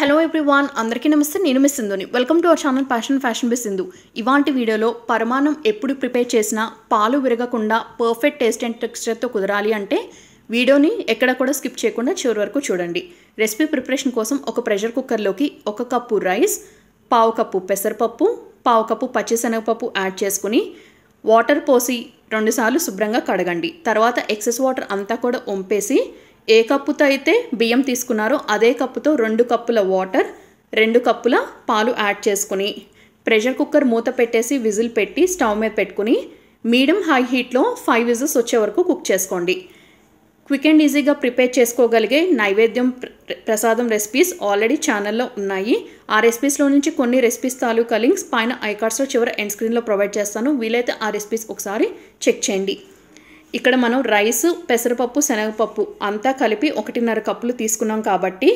hello everyone అందరికీ నమస్తే నేను మిస్ సింధుని welcome to our channel passion fashion by Sindhu ఇవాంటి వీడియోలో పరమాణం ఎప్పుడు ప్రిపేర్ చేసినా పాలు విరగకుండా పర్ఫెక్ట్ టేస్ట్ అండ్ టెక్స్చర్తో కుదరాలి అంటే వీడియోని ఎక్కడ కూడా స్కిప్ చేయకుండా చివరి వరకు చూడండి రెసిపీ ప్రిపరేషన్ కోసం ఒక ప్రెషర్ కుక్కర్లోకి ఒక కప్పు రైస్ పావు కప్పు పెసరపప్పు పావు కప్పు పచ్చిశనగపప్పు యాడ్ చేసుకుని వాటర్ పోసి రెండుసార్లు శుభ్రంగా కడగండి తర్వాత ఎక్సెస్ వాటర్ అంతా కూడా వంపేసి ఏ కప్పుతో అయితే బియ్యం తీసుకున్నారో అదే కప్పుతో రెండు కప్పుల వాటర్ రెండు కప్పుల పాలు యాడ్ చేసుకుని ప్రెషర్ కుక్కర్ మూత పెట్టేసి విజిల్ పెట్టి స్టవ్ మీద పెట్టుకుని మీడియం హై హీట్లో ఫైవ్ విజిల్స్ వచ్చే వరకు కుక్ చేసుకోండి క్విక్ అండ్ ఈజీగా ప్రిపేర్ చేసుకోగలిగే నైవేద్యం ప్రసాదం రెసిపీస్ ఆల్రెడీ ఛానల్లో ఉన్నాయి ఆ రెసిపీస్లో నుంచి కొన్ని రెసిపీస్ తాలూకా లింక్స్ పైన ఐకార్డ్స్లో చివరి ఎండ్ స్క్రీన్లో ప్రొవైడ్ చేస్తాను వీలైతే ఆ రెసిపీస్ ఒకసారి చెక్ చేయండి ఇక్కడ మనం రైస్ పెసరపప్పు శనగపప్పు అంతా కలిపి ఒకటిన్నర కప్పులు తీసుకున్నాం కాబట్టి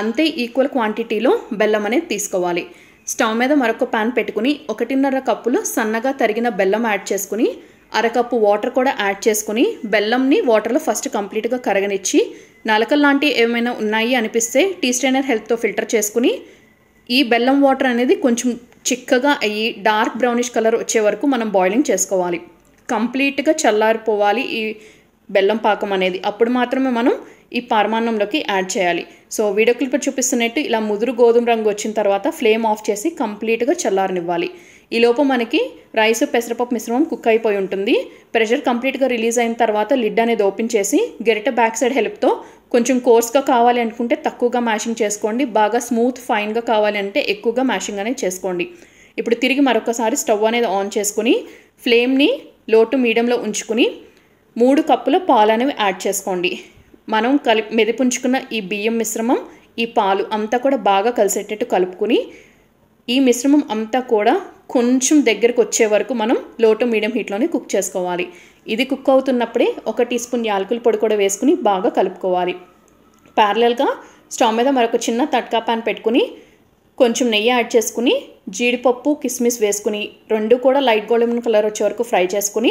అంతే ఈక్వల్ క్వాంటిటీలో బెల్లం అనేది తీసుకోవాలి స్టవ్ మీద మరొక పాన్ పెట్టుకుని ఒకటిన్నర కప్పులు సన్నగా తరిగిన బెల్లం యాడ్ చేసుకుని అరకప్పు వాటర్ కూడా యాడ్ చేసుకుని బెల్లంని వాటర్లో ఫస్ట్ కంప్లీట్గా కరగనిచ్చి నలకలు లాంటివి ఏమైనా ఉన్నాయి అనిపిస్తే టీ స్టైనర్ హెల్త్తో ఫిల్టర్ చేసుకుని ఈ బెల్లం వాటర్ అనేది కొంచెం చిక్కగా అయ్యి డార్క్ బ్రౌనిష్ కలర్ వచ్చే వరకు మనం బాయిలింగ్ చేసుకోవాలి కంప్లీట్గా చల్లారిపోవాలి ఈ బెల్లం పాకం అనేది అప్పుడు మాత్రమే మనం ఈ పారమాన్నంలోకి యాడ్ చేయాలి సో వీడియో క్లిప్ చూపిస్తున్నట్టు ఇలా ముదురు గోధుమ రంగు వచ్చిన తర్వాత ఫ్లేమ్ ఆఫ్ చేసి కంప్లీట్గా చల్లారనివ్వాలి లోపు మనకి రైస్ పెసరపప్పు మిశ్రమం కుక్ అయిపోయి ఉంటుంది ప్రెషర్ కంప్లీట్గా రిలీజ్ అయిన తర్వాత లిడ్ అనేది ఓపెన్ చేసి గెరిట బ్యాక్ సైడ్ హెల్ప్తో కొంచెం కోర్స్గా కావాలి అనుకుంటే తక్కువగా మ్యాషింగ్ చేసుకోండి బాగా స్మూత్ ఫైన్గా కావాలి అంటే ఎక్కువగా మ్యాషింగ్ అనేది చేసుకోండి ఇప్పుడు తిరిగి మరొకసారి స్టవ్ అనేది ఆన్ చేసుకుని ఫ్లేమ్ని లోటు మీడియంలో ఉంచుకుని మూడు కప్పుల పాలు అనేవి యాడ్ చేసుకోండి మనం కలి మెదిపుంచుకున్న ఈ బియ్యం మిశ్రమం ఈ పాలు అంతా కూడా బాగా కలిసేటట్టు కలుపుకుని ఈ మిశ్రమం అంతా కూడా కొంచెం దగ్గరకు వచ్చే వరకు మనం లోటు మీడియం హీట్లోనే కుక్ చేసుకోవాలి ఇది కుక్ అవుతున్నప్పుడే ఒక టీ స్పూన్ యాలకుల పొడి కూడా వేసుకుని బాగా కలుపుకోవాలి ప్యారలల్గా స్టవ్ మీద మరొక చిన్న తట్కా ప్యాన్ పెట్టుకుని కొంచెం నెయ్యి యాడ్ చేసుకుని జీడిపప్పు కిస్మిస్ వేసుకుని రెండు కూడా లైట్ గోల్డెన్ కలర్ వచ్చే వరకు ఫ్రై చేసుకుని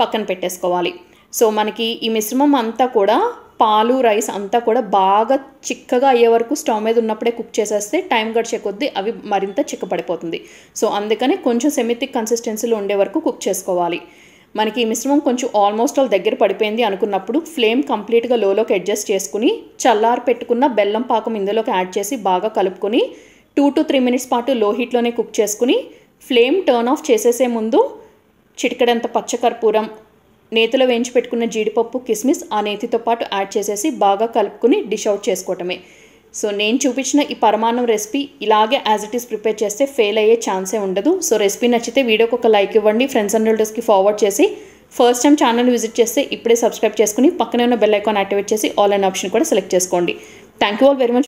పక్కన పెట్టేసుకోవాలి సో మనకి ఈ మిశ్రమం అంతా కూడా పాలు రైస్ అంతా కూడా బాగా చిక్కగా అయ్యే వరకు స్టవ్ మీద ఉన్నప్పుడే కుక్ చేసేస్తే టైం గడిచే కొద్దీ అవి మరింత చిక్కపడిపోతుంది సో అందుకని కొంచెం సెమితిక్ కన్సిస్టెన్సీలో ఉండే వరకు కుక్ చేసుకోవాలి మనకి ఈ మిశ్రమం కొంచెం ఆల్మోస్ట్ ఆల్ దగ్గర పడిపోయింది అనుకున్నప్పుడు ఫ్లేమ్ కంప్లీట్గా లోలోకి అడ్జస్ట్ చేసుకుని చల్లారి పెట్టుకున్న బెల్లం పాకం ఇందులోకి యాడ్ చేసి బాగా కలుపుకొని టూ టు త్రీ మినిట్స్ పాటు లో హీట్లోనే కుక్ చేసుకుని ఫ్లేమ్ టర్న్ ఆఫ్ చేసేసే ముందు చిటికడంత పచ్చకర్పూరం నేతిలో వేయించి పెట్టుకున్న జీడిపప్పు కిస్మిస్ ఆ నేతితో పాటు యాడ్ చేసేసి బాగా కలుపుకుని డిష్ అవుట్ చేసుకోవటమే సో నేను చూపించిన ఈ పరమాన్నం రెసిపీ ఇలాగే యాజ్ ఇట్ ఈస్ ప్రిపేర్ చేస్తే ఫెయిల్ అయ్యే ఛాన్సే ఉండదు సో రెసిపీ నచ్చితే వీడియోకి ఒక లైక్ ఇవ్వండి ఫ్రెండ్స్ అండ్ రిలేటివ్స్కి ఫార్వర్డ్ చేసి ఫస్ట్ టైం ఛానల్ విజిట్ చేస్తే ఇప్పుడే సబ్స్క్రైబ్ చేసుకుని పక్కనే ఉన్న బెల్ ఐకాన్ యాక్టివేట్ చేసి ఆల్ అండ్ ఆప్షన్ కూడా సెలెక్ట్ చేసుకోండి thank you all very much